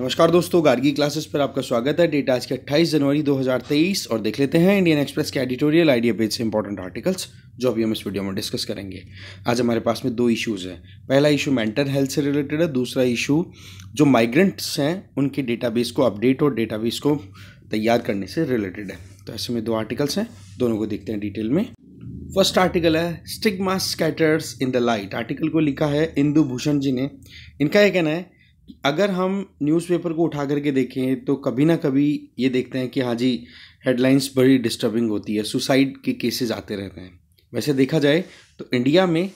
नमस्कार दोस्तों गार्गी क्लासेस पर आपका स्वागत है डेट आज के 28 जनवरी 2023 और देख लेते हैं इंडियन एक्सप्रेस के एडिटोरियल आइडिया पेज से इंपॉर्टेंट आर्टिकल्स जो अभी हम इस वीडियो में डिस्कस करेंगे आज हमारे पास में दो इश्यूज हैं पहला इशू मेंटल हेल्थ से रिलेटेड है दूसरा इशू जो माइग्रेंट्स हैं उनके डेटाबेस को अपडेट और डेटाबेस को तैयार करने से रिलेटेड है तो ऐसे में दो आर्टिकल्स हैं दोनों को देखते हैं डिटेल में फर्स्ट आर्टिकल है stigma scatters in the light article को लिखा है इंदु भूषण जी ने इनका यह कहना है अगर हम न्यूज़पेपर को उठा करके देखें तो कभी ना कभी ये देखते हैं कि हाँ जी हेडलाइंस बड़ी डिस्टर्बिंग होती है सुसाइड के केसेस आते रहते हैं वैसे देखा जाए तो इंडिया में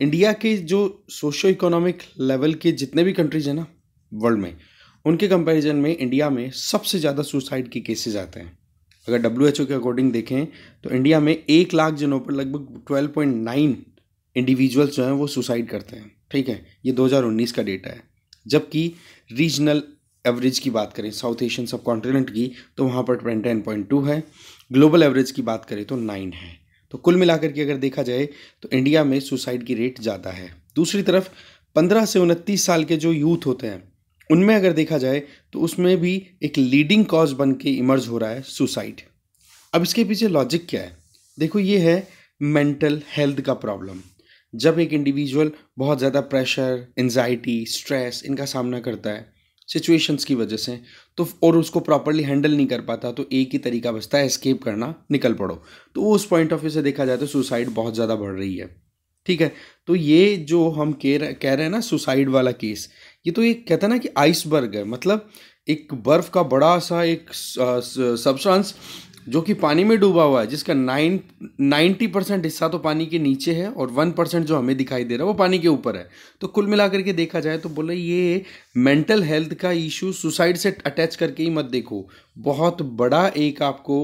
इंडिया के जो सोशो इकोनॉमिक लेवल के जितने भी कंट्रीज हैं ना वर्ल्ड में उनके कंपैरिजन में इंडिया में सबसे ज़्यादा सुसाइड के केसेज आते हैं अगर डब्ल्यू के अकॉर्डिंग देखें तो इंडिया में एक लाख जनों पर लगभग ट्वेल्व पॉइंट नाइन इंडिविजुअल्स जो हैं वो सुसाइड करते हैं ठीक है ये 2019 का डेटा है जबकि रीजनल एवरेज की बात करें साउथ एशियन सब कॉन्टिनेंट की तो वहाँ पर ट्वेंटी पॉइंट टू है ग्लोबल एवरेज की बात करें तो नाइन है तो कुल मिलाकर के अगर देखा जाए तो इंडिया में सुसाइड की रेट ज़्यादा है दूसरी तरफ पंद्रह से उनतीस साल के जो यूथ होते हैं उनमें अगर देखा जाए तो उसमें भी एक लीडिंग कॉज बन के इमर्ज हो रहा है सुसाइड अब इसके पीछे लॉजिक क्या है देखो ये है मेंटल हेल्थ का प्रॉब्लम जब एक इंडिविजुअल बहुत ज़्यादा प्रेशर एनजाइटी स्ट्रेस इनका सामना करता है सिचुएशंस की वजह से तो और उसको प्रॉपरली हैंडल नहीं कर पाता तो एक ही तरीका बचता है एस्केप करना निकल पड़ो तो उस पॉइंट ऑफ व्यू से देखा जाए तो सुसाइड बहुत ज़्यादा बढ़ रही है ठीक है तो ये जो हम कह कह रहे हैं ना सुसाइड वाला केस ये तो ये कहता ना कि आइसबर्ग है मतलब एक बर्फ़ का बड़ा सा एक सब्सटेंस जो कि पानी में डूबा हुआ है जिसका नाइन नाइन्टी परसेंट हिस्सा तो पानी के नीचे है और वन परसेंट जो हमें दिखाई दे रहा है वो पानी के ऊपर है तो कुल मिलाकर के देखा जाए तो बोले ये मेंटल हेल्थ का इशू सुसाइड से अटैच करके ही मत देखो बहुत बड़ा एक आपको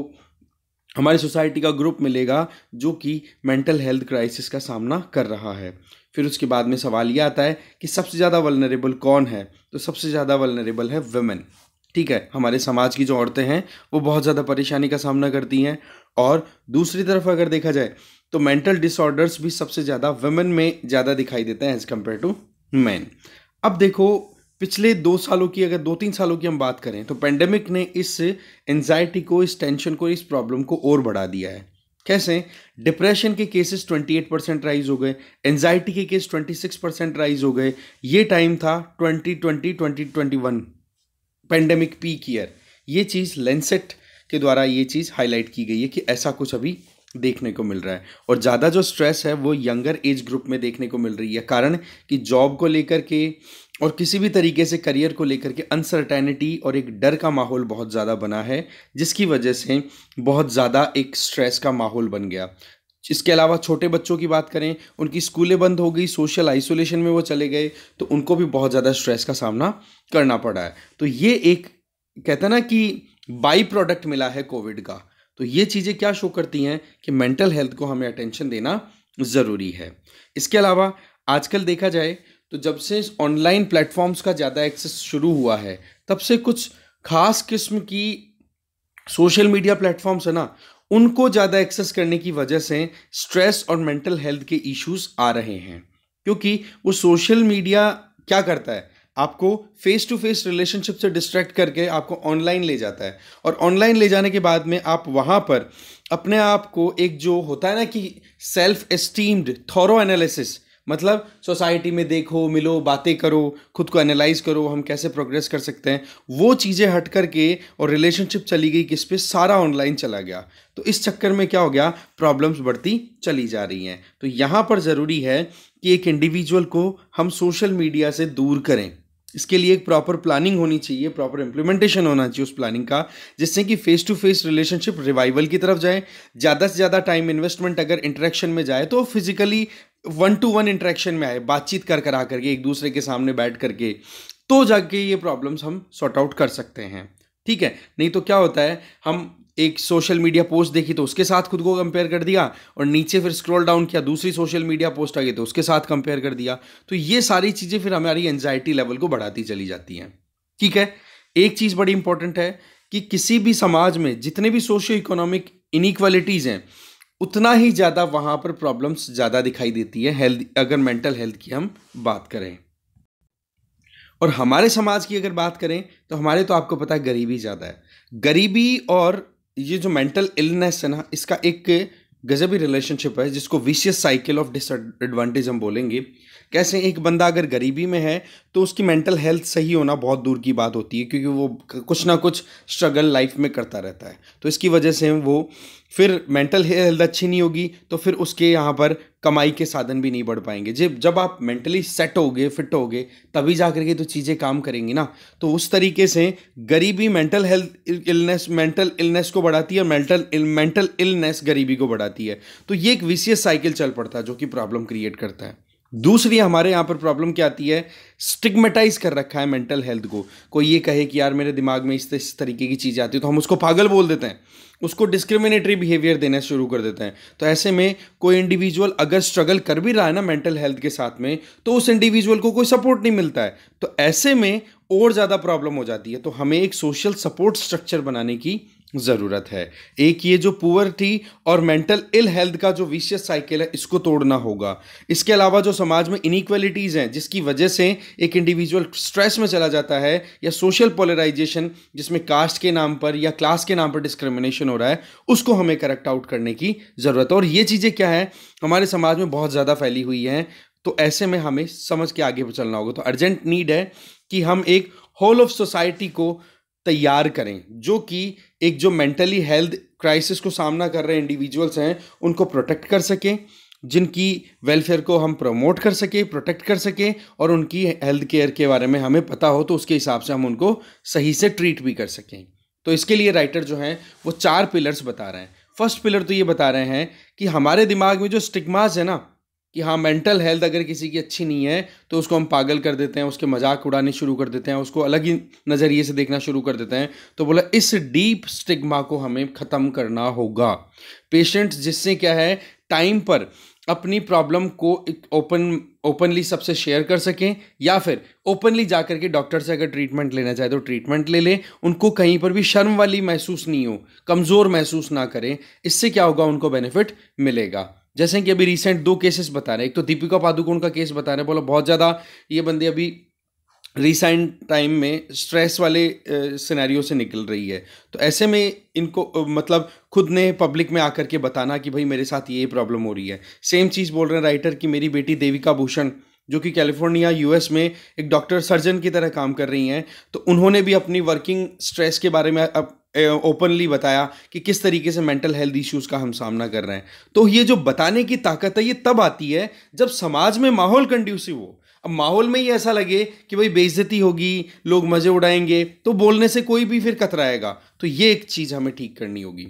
हमारी सोसाइटी का ग्रुप मिलेगा जो कि मेंटल हेल्थ क्राइसिस का सामना कर रहा है फिर उसके बाद में सवाल ये आता है कि सबसे ज़्यादा वलनरेबल कौन है तो सबसे ज़्यादा वलनरेबल है वेमेन ठीक है हमारे समाज की जो औरतें हैं वो बहुत ज़्यादा परेशानी का सामना करती हैं और दूसरी तरफ अगर देखा जाए तो मेंटल डिसऑर्डर्स भी सबसे ज़्यादा वेमेन में ज़्यादा दिखाई देते हैं एज़ कम्पेयर टू मैन अब देखो पिछले दो सालों की अगर दो तीन सालों की हम बात करें तो पेंडेमिक ने इस एनजाइटी को इस टेंशन को इस प्रॉब्लम को और बढ़ा दिया है कैसे डिप्रेशन के केसेस 28 परसेंट राइज हो गए एनजाइटी के केस 26 परसेंट राइज हो गए ये टाइम था 2020 2021 पेंडेमिक पीक ईयर ये चीज़ लेंसेट के द्वारा ये चीज़ हाईलाइट की गई है कि ऐसा कुछ अभी देखने को मिल रहा है और ज़्यादा जो स्ट्रेस है वो यंगर एज ग्रुप में देखने को मिल रही है कारण कि जॉब को लेकर के और किसी भी तरीके से करियर को लेकर के अनसर्टेनिटी और एक डर का माहौल बहुत ज़्यादा बना है जिसकी वजह से बहुत ज़्यादा एक स्ट्रेस का माहौल बन गया इसके अलावा छोटे बच्चों की बात करें उनकी स्कूलें बंद हो गई सोशल आइसोलेशन में वो चले गए तो उनको भी बहुत ज़्यादा स्ट्रेस का सामना करना पड़ा है तो ये एक कहते ना कि बाई प्रोडक्ट मिला है कोविड का तो ये चीज़ें क्या शो करती हैं कि मेंटल हेल्थ को हमें अटेंशन देना ज़रूरी है इसके अलावा आजकल देखा जाए तो जब से ऑनलाइन प्लेटफॉर्म्स का ज़्यादा एक्सेस शुरू हुआ है तब से कुछ खास किस्म की सोशल मीडिया प्लेटफॉर्म्स है ना उनको ज़्यादा एक्सेस करने की वजह से स्ट्रेस और मेंटल हेल्थ के इश्यूज आ रहे हैं क्योंकि वो सोशल मीडिया क्या करता है आपको फेस टू फेस रिलेशनशिप से डिस्ट्रैक्ट करके आपको ऑनलाइन ले जाता है और ऑनलाइन ले जाने के बाद में आप वहाँ पर अपने आप को एक जो होता है ना कि सेल्फ एस्टीम्ड थॉरो एनालिसिस मतलब सोसाइटी में देखो मिलो बातें करो खुद को एनालाइज करो हम कैसे प्रोग्रेस कर सकते हैं वो चीज़ें हट करके और रिलेशनशिप चली गई किस पे सारा ऑनलाइन चला गया तो इस चक्कर में क्या हो गया प्रॉब्लम्स बढ़ती चली जा रही हैं तो यहाँ पर ज़रूरी है कि एक इंडिविजुअल को हम सोशल मीडिया से दूर करें इसके लिए एक प्रॉपर प्लानिंग होनी चाहिए प्रॉपर इम्प्लीमेंटेशन होना चाहिए उस प्लानिंग का जिससे कि face to face relationship revival की तरफ जाए ज़्यादा से ज़्यादा टाइम इन्वेस्टमेंट अगर इंटरेक्शन में जाए तो physically one to one interaction में आए बातचीत कर कर आ करके एक दूसरे के सामने बैठ करके तो जाके ये प्रॉब्लम्स हम सॉर्ट आउट कर सकते हैं ठीक है नहीं तो क्या होता है हम एक सोशल मीडिया पोस्ट देखी तो उसके साथ खुद को कंपेयर कर दिया और नीचे फिर स्क्रॉल डाउन किया दूसरी सोशल मीडिया पोस्ट आ गई तो उसके साथ कंपेयर कर दिया तो ये सारी चीज़ें फिर हमारी एनजाइटी लेवल को बढ़ाती चली जाती हैं ठीक है एक चीज़ बड़ी इंपॉर्टेंट है कि किसी भी समाज में जितने भी सोशो इकोनॉमिक इनक्वालिटीज़ हैं उतना ही ज़्यादा वहाँ पर प्रॉब्लम्स ज़्यादा दिखाई देती है हेल्थ अगर मेंटल हेल्थ की हम बात करें और हमारे समाज की अगर बात करें तो हमारे तो आपको पता है गरीबी ज़्यादा है गरीबी और ये जो मेंटल इलनेस है ना इसका एक गजबी रिलेशनशिप है जिसको विशियस साइकिल ऑफ डिसएडवांटेज हम बोलेंगे कैसे एक बंदा अगर गरीबी में है तो उसकी मेंटल हेल्थ सही होना बहुत दूर की बात होती है क्योंकि वो कुछ ना कुछ स्ट्रगल लाइफ में करता रहता है तो इसकी वजह से वो फिर मेंटल हेल्थ अच्छी नहीं होगी तो फिर उसके यहाँ पर कमाई के साधन भी नहीं बढ़ पाएंगे जब जब आप मेंटली सेट हो गए फिट हो गए तभी जा करके तो चीज़ें काम करेंगी ना तो उस तरीके से गरीबी mental health illness mental illness को बढ़ाती है मेंटल इल, मेंटल इलनेस गरीबी को बढ़ाती है तो ये एक विशियस साइकिल चल पड़ता है जो कि प्रॉब्लम क्रिएट करता है दूसरी हमारे यहाँ पर प्रॉब्लम क्या आती है स्टिग्मेटाइज कर रखा है मेंटल हेल्थ को कोई ये कहे कि यार मेरे दिमाग में इस इस तरीके की चीज़ आती है तो हम उसको पागल बोल देते हैं उसको डिस्क्रिमिनेटरी बिहेवियर देना शुरू कर देते हैं तो ऐसे में कोई इंडिविजुअल अगर स्ट्रगल कर भी रहा है ना मेंटल हेल्थ के साथ में तो उस इंडिविजुअल को कोई सपोर्ट नहीं मिलता है तो ऐसे में और ज़्यादा प्रॉब्लम हो जाती है तो हमें एक सोशल सपोर्ट स्ट्रक्चर बनाने की ज़रूरत है एक ये जो पुअर्टी और मेंटल इल हेल्थ का जो विशेष साइकिल है इसको तोड़ना होगा इसके अलावा जो समाज में इनिक्वलिटीज़ हैं जिसकी वजह से एक इंडिविजुअल स्ट्रेस में चला जाता है या सोशल पोलराइजेशन जिसमें कास्ट के नाम पर या क्लास के नाम पर डिस्क्रिमिनेशन हो रहा है उसको हमें करेक्ट आउट करने की ज़रूरत है और ये चीज़ें क्या है हमारे समाज में बहुत ज़्यादा फैली हुई हैं तो ऐसे में हमें समझ के आगे चलना होगा तो अर्जेंट नीड है कि हम एक होल ऑफ सोसाइटी को तैयार करें जो कि एक जो मेंटली हेल्थ क्राइसिस को सामना कर रहे इंडिविजुअल्स हैं उनको प्रोटेक्ट कर सकें जिनकी वेलफेयर को हम प्रमोट कर सकें प्रोटेक्ट कर सकें और उनकी हेल्थ केयर के बारे में हमें पता हो तो उसके हिसाब से हम उनको सही से ट्रीट भी कर सकें तो इसके लिए राइटर जो हैं वो चार पिलर्स बता रहे हैं फर्स्ट पिलर तो ये बता रहे हैं कि हमारे दिमाग में जो स्टिग्माज है ना कि हाँ मेंटल हेल्थ अगर किसी की अच्छी नहीं है तो उसको हम पागल कर देते हैं उसके मजाक उड़ाने शुरू कर देते हैं उसको अलग ही नज़रिए से देखना शुरू कर देते हैं तो बोला इस डीप स्टिग्मा को हमें ख़त्म करना होगा पेशेंट्स जिससे क्या है टाइम पर अपनी प्रॉब्लम को ओपन ओपनली सबसे शेयर कर सकें या फिर ओपनली जा के डॉक्टर से अगर ट्रीटमेंट लेना चाहे तो ट्रीटमेंट ले लें उनको कहीं पर भी शर्म वाली महसूस नहीं हो कमज़ोर महसूस ना करें इससे क्या होगा उनको बेनिफिट मिलेगा जैसे कि अभी रिसेंट दो केसेस बता रहे हैं एक तो दीपिका पादुकोण का केस बता रहे हैं बोला बहुत ज़्यादा ये बंदे अभी रिसेंट टाइम में स्ट्रेस वाले सिनेरियो से निकल रही है तो ऐसे में इनको मतलब खुद ने पब्लिक में आकर के बताना कि भाई मेरे साथ ये प्रॉब्लम हो रही है सेम चीज़ बोल रहे हैं राइटर की मेरी बेटी देविका भूषण जो कि कैलिफोर्निया यूएस में एक डॉक्टर सर्जन की तरह काम कर रही हैं तो उन्होंने भी अपनी वर्किंग स्ट्रेस के बारे में अब ओपनली बताया कि किस तरीके से मेंटल हेल्थ इश्यूज़ का हम सामना कर रहे हैं तो ये जो बताने की ताकत है ये तब आती है जब समाज में माहौल कंड्यूसिव हो अब माहौल में ही ऐसा लगे कि भाई बेइज्जती होगी लोग मज़े उड़ाएंगे तो बोलने से कोई भी फिर कतराएगा तो ये एक चीज़ हमें ठीक करनी होगी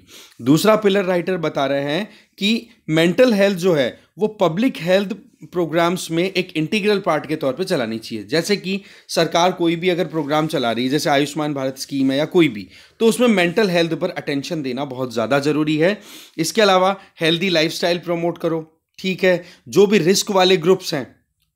दूसरा पिलर राइटर बता रहे हैं कि मेंटल हेल्थ जो है वो पब्लिक हेल्थ प्रोग्राम्स में एक इंटीग्रल पार्ट के तौर पे चलानी चाहिए जैसे कि सरकार कोई भी अगर प्रोग्राम चला रही है जैसे आयुष्मान भारत स्कीम है या कोई भी तो उसमें मेंटल हेल्थ पर अटेंशन देना बहुत ज़्यादा ज़रूरी है इसके अलावा हेल्दी लाइफस्टाइल प्रमोट करो ठीक है जो भी रिस्क वाले ग्रुप्स हैं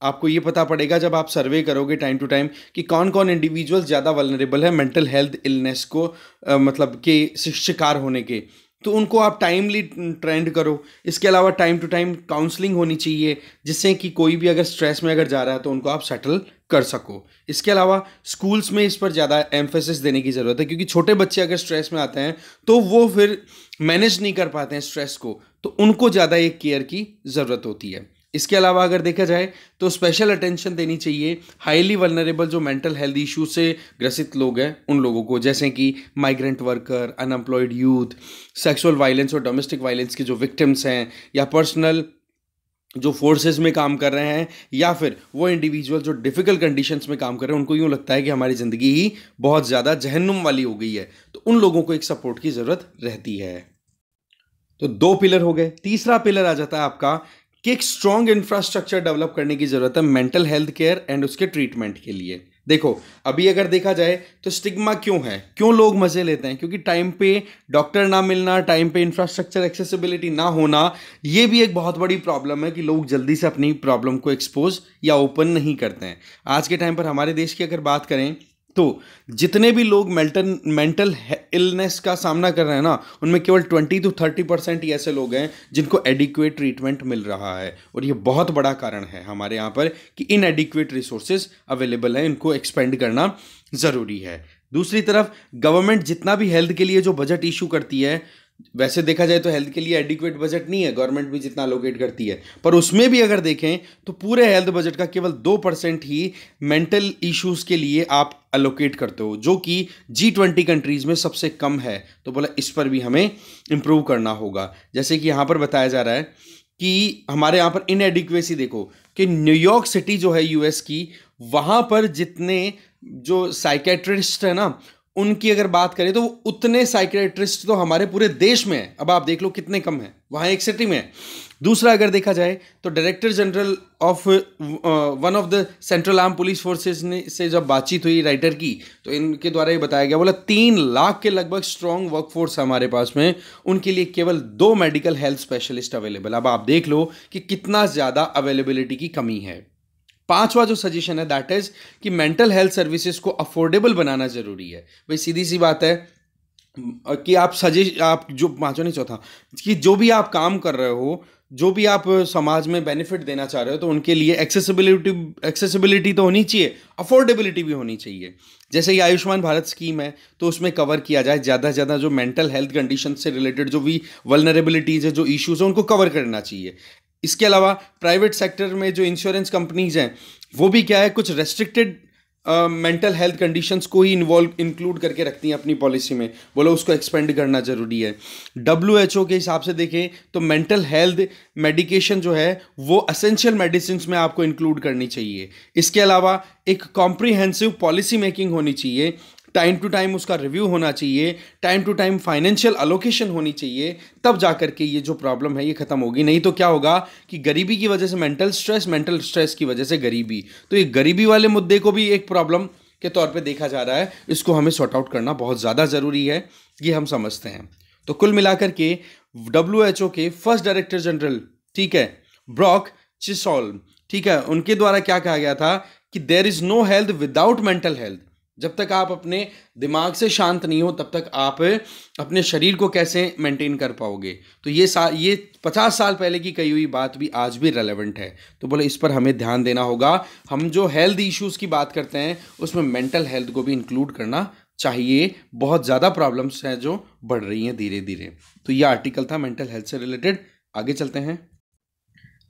आपको ये पता पड़ेगा जब आप सर्वे करोगे टाइम टू टाइम कि कौन कौन इंडिविजुअल ज़्यादा वलनरेबल है मेंटल हेल्थ इलनेस को आ, मतलब के शिकार होने के तो उनको आप टाइमली ट्रेंड करो इसके अलावा टाइम टू टाइम काउंसलिंग होनी चाहिए जिससे कि कोई भी अगर स्ट्रेस में अगर जा रहा है तो उनको आप सेटल कर सको इसके अलावा स्कूल्स में इस पर ज़्यादा एम्फेसिस देने की ज़रूरत है क्योंकि छोटे बच्चे अगर स्ट्रेस में आते हैं तो वो फिर मैनेज नहीं कर पाते हैं स्ट्रेस को तो उनको ज़्यादा एक केयर की ज़रूरत होती है इसके अलावा अगर देखा जाए तो स्पेशल अटेंशन देनी चाहिए हाईली वनरेबल जो मेंटल हेल्थ इशू से ग्रसित लोग हैं उन लोगों को जैसे कि migrant worker unemployed youth sexual violence और डोमेस्टिक वायलेंस के जो विक्टिम्स हैं या पर्सनल जो फोर्सेस में काम कर रहे हैं या फिर वो इंडिविजुअल जो डिफ़िकल्ट कंडीशंस में काम कर रहे हैं उनको यूँ लगता है कि हमारी ज़िंदगी ही बहुत ज़्यादा जहन्नुम वाली हो गई है तो उन लोगों को एक सपोर्ट की ज़रूरत रहती है तो दो पिलर हो गए तीसरा पिलर आ जाता है आपका कि एक स्ट्रॉन्ग इंफ्रास्ट्रक्चर डेवलप करने की ज़रूरत है मेंटल हेल्थ केयर एंड उसके ट्रीटमेंट के लिए देखो अभी अगर देखा जाए तो स्टिग्मा क्यों है क्यों लोग मज़े लेते हैं क्योंकि टाइम पे डॉक्टर ना मिलना टाइम पे इंफ्रास्ट्रक्चर एक्सेसिबिलिटी ना होना ये भी एक बहुत बड़ी प्रॉब्लम है कि लोग जल्दी से अपनी प्रॉब्लम को एक्सपोज या ओपन नहीं करते हैं आज के टाइम पर हमारे देश की अगर बात करें तो जितने भी लोग मेंटल मेंटल इलनेस का सामना कर रहे हैं ना उनमें केवल ट्वेंटी टू थर्टी परसेंट ही ऐसे लोग हैं जिनको एडिक्वेट ट्रीटमेंट मिल रहा है और ये बहुत बड़ा कारण है हमारे यहाँ पर कि इन एडिक्वेट रिसोर्सेज अवेलेबल हैं इनको एक्सपेंड करना ज़रूरी है दूसरी तरफ गवर्नमेंट जितना भी हेल्थ के लिए जो बजट इशू करती है वैसे देखा जाए तो हेल्थ के लिए एडिक्वेट बजट नहीं है गवर्नमेंट भी जितना अलोकेट करती है पर उसमें भी अगर देखें तो पूरे हेल्थ बजट का केवल दो परसेंट ही मेंटल इश्यूज के लिए आप अलोकेट करते हो जो कि जी ट्वेंटी कंट्रीज़ में सबसे कम है तो बोला इस पर भी हमें इम्प्रूव करना होगा जैसे कि यहाँ पर बताया जा रहा है कि हमारे यहाँ पर इनएडिक्वेसी देखो कि न्यूयॉर्क सिटी जो है यूएस की वहाँ पर जितने जो साइकेट्रिस्ट है ना उनकी अगर बात करें तो उतने साइकेट्रिस्ट तो हमारे पूरे देश में है अब आप देख लो कितने कम हैं वहाँ एक सिटी में है दूसरा अगर देखा जाए तो director general of one of the central arm police forces ने से जब बातचीत हुई राइटर की तो इनके द्वारा ये बताया गया बोला तीन लाख के लगभग स्ट्रांग वर्कफोर्स हमारे पास में उनके लिए केवल दो मेडिकल हेल्थ स्पेशलिस्ट अवेलेबल अब आप देख लो कि कितना ज़्यादा अवेलेबिलिटी की कमी है पांचवा जो सजेशन है दैट इज कि मेंटल हेल्थ सर्विसेज को अफोर्डेबल बनाना जरूरी है भाई सीधी सी बात है कि आप सजेस्ट आप जो पांचवा नहीं चौथा कि जो भी आप काम कर रहे हो जो भी आप समाज में बेनिफिट देना चाह रहे हो तो उनके लिए एक्सेसिबिलिटी एक्सेसिबिलिटी तो होनी चाहिए अफोर्डेबिलिटी भी होनी चाहिए जैसे ये आयुष्मान भारत स्कीम है तो उसमें कवर किया जाए ज़्यादा से ज़्यादा जो मेंटल हेल्थ कंडीशन से रिलेटेड जो भी वलनरेबिलिटीज़ है जो इश्यूज़ हैं उनको कवर करना चाहिए इसके अलावा प्राइवेट सेक्टर में जो इंश्योरेंस कंपनीज हैं वो भी क्या है कुछ रेस्ट्रिक्टेड मेंटल हेल्थ कंडीशंस को ही इन्वॉल्व इंक्लूड करके रखती हैं अपनी पॉलिसी में बोलो उसको एक्सपेंड करना ज़रूरी है डब्ल्यू एच ओ के हिसाब से देखें तो मेंटल हेल्थ मेडिकेशन जो है वो असेंशियल मेडिसिन में आपको इंक्लूड करनी चाहिए इसके अलावा एक कॉम्प्रीहेंसिव पॉलिसी मेकिंग होनी चाहिए टाइम टू टाइम उसका रिव्यू होना चाहिए time to time financial allocation होनी चाहिए तब जा कर के ये जो प्रॉब्लम है ये ख़त्म होगी नहीं तो क्या होगा कि गरीबी की वजह से मेंटल स्ट्रेस मेंटल स्ट्रेस की वजह से गरीबी तो ये गरीबी वाले मुद्दे को भी एक प्रॉब्लम के तौर पर देखा जा रहा है इसको हमें सॉर्ट आउट करना बहुत ज़्यादा ज़रूरी है ये हम समझते हैं तो कुल मिलाकर के डब्ल्यू के फर्स्ट डायरेक्टर जनरल ठीक है ब्रॉक चिसोल ठीक है उनके द्वारा क्या कहा गया था कि there is no health without mental health जब तक आप अपने दिमाग से शांत नहीं हो तब तक आप अपने शरीर को कैसे मेंटेन कर पाओगे तो ये सा ये पचास साल पहले की कही हुई बात भी आज भी रेलेवेंट है तो बोले इस पर हमें ध्यान देना होगा हम जो हेल्थ इश्यूज़ की बात करते हैं उसमें मेंटल हेल्थ को भी इंक्लूड करना चाहिए बहुत ज़्यादा प्रॉब्लम्स हैं जो बढ़ रही हैं धीरे धीरे तो ये आर्टिकल था मेंटल हेल्थ से रिलेटेड आगे चलते हैं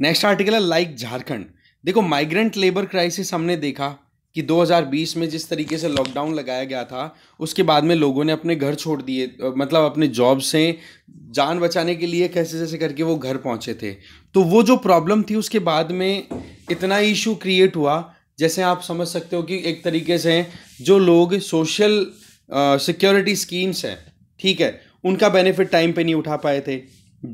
नेक्स्ट आर्टिकल है लाइक झारखंड देखो माइग्रेंट लेबर क्राइसिस हमने देखा कि 2020 में जिस तरीके से लॉकडाउन लगाया गया था उसके बाद में लोगों ने अपने घर छोड़ दिए मतलब अपने जॉब से जान बचाने के लिए कैसे जैसे करके वो घर पहुंचे थे तो वो जो प्रॉब्लम थी उसके बाद में इतना इशू क्रिएट हुआ जैसे आप समझ सकते हो कि एक तरीके से जो लोग सोशल सिक्योरिटी स्कीम्स हैं ठीक है उनका बेनिफिट टाइम पे नहीं उठा पाए थे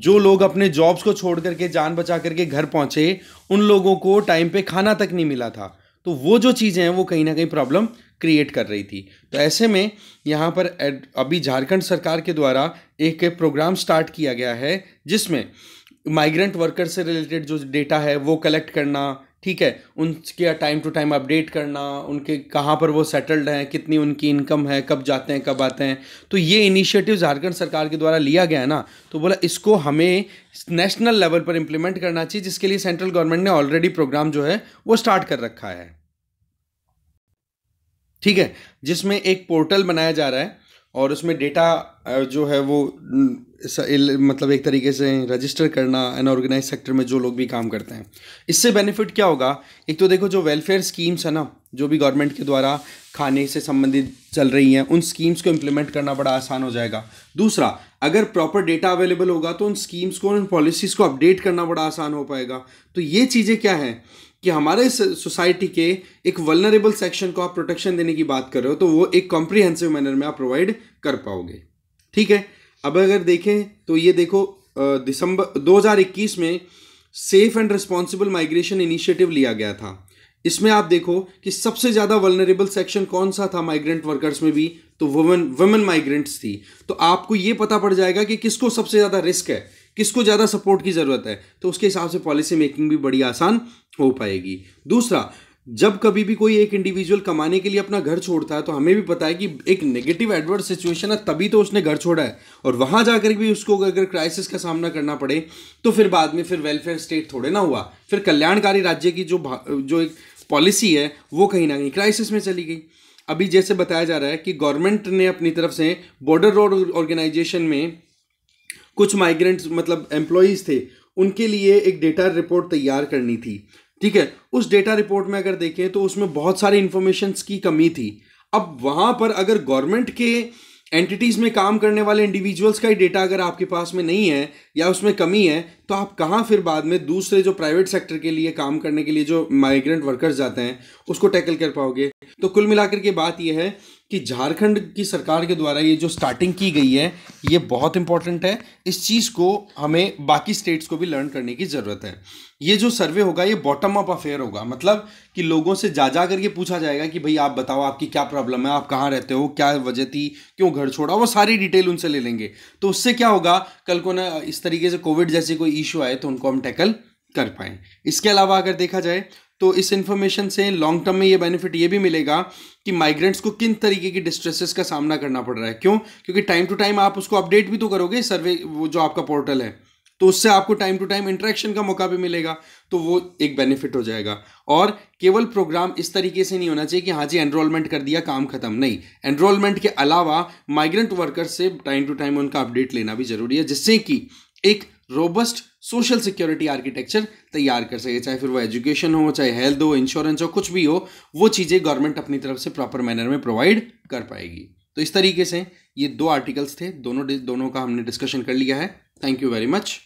जो लोग अपने जॉब्स को छोड़ करके जान बचा करके घर पहुंचे उन लोगों को टाइम पे खाना तक नहीं मिला था तो वो जो चीज़ें हैं वो कहीं ना कहीं प्रॉब्लम क्रिएट कर रही थी तो ऐसे में यहाँ पर अभी झारखंड सरकार के द्वारा एक प्रोग्राम स्टार्ट किया गया है जिसमें माइग्रेंट वर्कर से रिलेटेड जो डेटा है वो कलेक्ट करना ठीक है उनके टाइम टू टाइम अपडेट करना उनके कहाँ पर वो सेटल्ड हैं कितनी उनकी इनकम है कब जाते हैं कब आते हैं तो ये इनिशिएटिव झारखंड सरकार के द्वारा लिया गया है ना तो बोला इसको हमें नेशनल लेवल पर इम्प्लीमेंट करना चाहिए जिसके लिए सेंट्रल गवर्नमेंट ने ऑलरेडी प्रोग्राम जो है वो स्टार्ट कर रखा है ठीक है जिसमें एक पोर्टल बनाया जा रहा है और उसमें डेटा जो है वो मतलब एक तरीके से रजिस्टर करना अनऑर्गेनाइज सेक्टर में जो लोग भी काम करते हैं इससे बेनिफिट क्या होगा एक तो देखो जो वेलफेयर स्कीम्स है ना जो भी गवर्नमेंट के द्वारा खाने से संबंधित चल रही हैं उन स्कीम्स को इम्प्लीमेंट करना बड़ा आसान हो जाएगा दूसरा अगर प्रॉपर डेटा अवेलेबल होगा तो उन स्कीम्स को उन पॉलिसीज़ को अपडेट करना बड़ा आसान हो पाएगा तो ये चीज़ें क्या हैं कि हमारे सोसाइटी के एक वलनरेबल सेक्शन को आप प्रोटेक्शन देने की बात कर रहे हो तो वो एक कॉम्प्रिहेंसिव मैनर में आप प्रोवाइड कर पाओगे ठीक है अब अगर देखें तो ये देखो दिसंबर 2021 में safe and responsible migration initiative लिया गया था इसमें आप देखो कि सबसे ज़्यादा वलनरेबल सेक्शन कौन सा था माइग्रेंट वर्कर्स में भी तो वुमेन वुमेन माइग्रेंट्स थी तो आपको ये पता पड़ जाएगा कि किसको सबसे ज़्यादा रिस्क है किसको ज़्यादा सपोर्ट की ज़रूरत है तो उसके हिसाब से पॉलिसी मेकिंग भी बड़ी आसान हो पाएगी दूसरा जब कभी भी कोई एक इंडिविजुअल कमाने के लिए अपना घर छोड़ता है तो हमें भी पता है कि एक नेगेटिव एडवर्स सिचुएशन है तभी तो उसने घर छोड़ा है और वहाँ जाकर भी उसको अगर क्राइसिस का सामना करना पड़े तो फिर बाद में फिर वेलफेयर स्टेट थोड़े ना हुआ फिर कल्याणकारी राज्य की जो जो एक पॉलिसी है वो कहीं ना कहीं क्राइसिस में चली गई अभी जैसे बताया जा रहा है कि गवर्नमेंट ने अपनी तरफ से बॉर्डर रोड ऑर्गेनाइजेशन में कुछ माइग्रेंट्स मतलब एम्प्लॉयज़ थे उनके लिए एक डेटा रिपोर्ट तैयार करनी थी ठीक है उस डेटा रिपोर्ट में अगर देखें तो उसमें बहुत सारे इन्फॉर्मेशन की कमी थी अब वहाँ पर अगर गवर्नमेंट के एंटिटीज़ में काम करने वाले इंडिविजुअल्स का ही डेटा अगर आपके पास में नहीं है या उसमें कमी है तो आप कहाँ फिर बाद में दूसरे जो प्राइवेट सेक्टर के लिए काम करने के लिए जो माइग्रेंट वर्कर्स जाते हैं उसको टैकल कर पाओगे तो कुल मिलाकर के बात यह है कि झारखंड की सरकार के द्वारा ये जो स्टार्टिंग की गई है ये बहुत इंपॉर्टेंट है इस चीज़ को हमें बाकी स्टेट्स को भी लर्न करने की ज़रूरत है ये जो सर्वे होगा ये बॉटम अप अफेयर होगा मतलब कि लोगों से जा जा करके पूछा जाएगा कि भाई आप बताओ आपकी क्या प्रॉब्लम है आप कहाँ रहते हो क्या वजह थी क्यों घर छोड़ा वो सारी डिटेल उनसे ले लेंगे तो उससे क्या होगा कल को ना इस तरीके से कोविड जैसे कोई इशू आए तो उनको हम टैकल कर पाएँ इसके अलावा अगर देखा जाए तो इस इन्फॉर्मेशन से लॉन्ग टर्म में ये बेनिफिट ये भी मिलेगा कि माइग्रेंट्स को किन तरीके की डिस्ट्रेसेस का सामना करना पड़ रहा है क्यों क्योंकि टाइम टू टाइम आप उसको अपडेट भी तो करोगे सर्वे वो जो आपका पोर्टल है तो उससे आपको टाइम टू टाइम इंटरेक्शन का मौका भी मिलेगा तो वो एक बेनिफिट हो जाएगा और केवल प्रोग्राम इस तरीके से नहीं होना चाहिए कि हाँ जी एनरोलमेंट कर दिया काम खत्म नहीं एनरोलमेंट के अलावा माइग्रेंट वर्कर्स से टाइम टू टाइम उनका अपडेट लेना भी जरूरी है जिससे कि एक रोबस्ट सोशल सिक्योरिटी आर्किटेक्चर तैयार कर सके चाहे फिर वो एजुकेशन हो चाहे हेल्थ हो इंश्योरेंस हो कुछ भी हो वो चीज़ें गवर्नमेंट अपनी तरफ से प्रॉपर मैनर में प्रोवाइड कर पाएगी तो इस तरीके से ये दो आर्टिकल्स थे दोनों दोनों का हमने डिस्कशन कर लिया है थैंक यू वेरी मच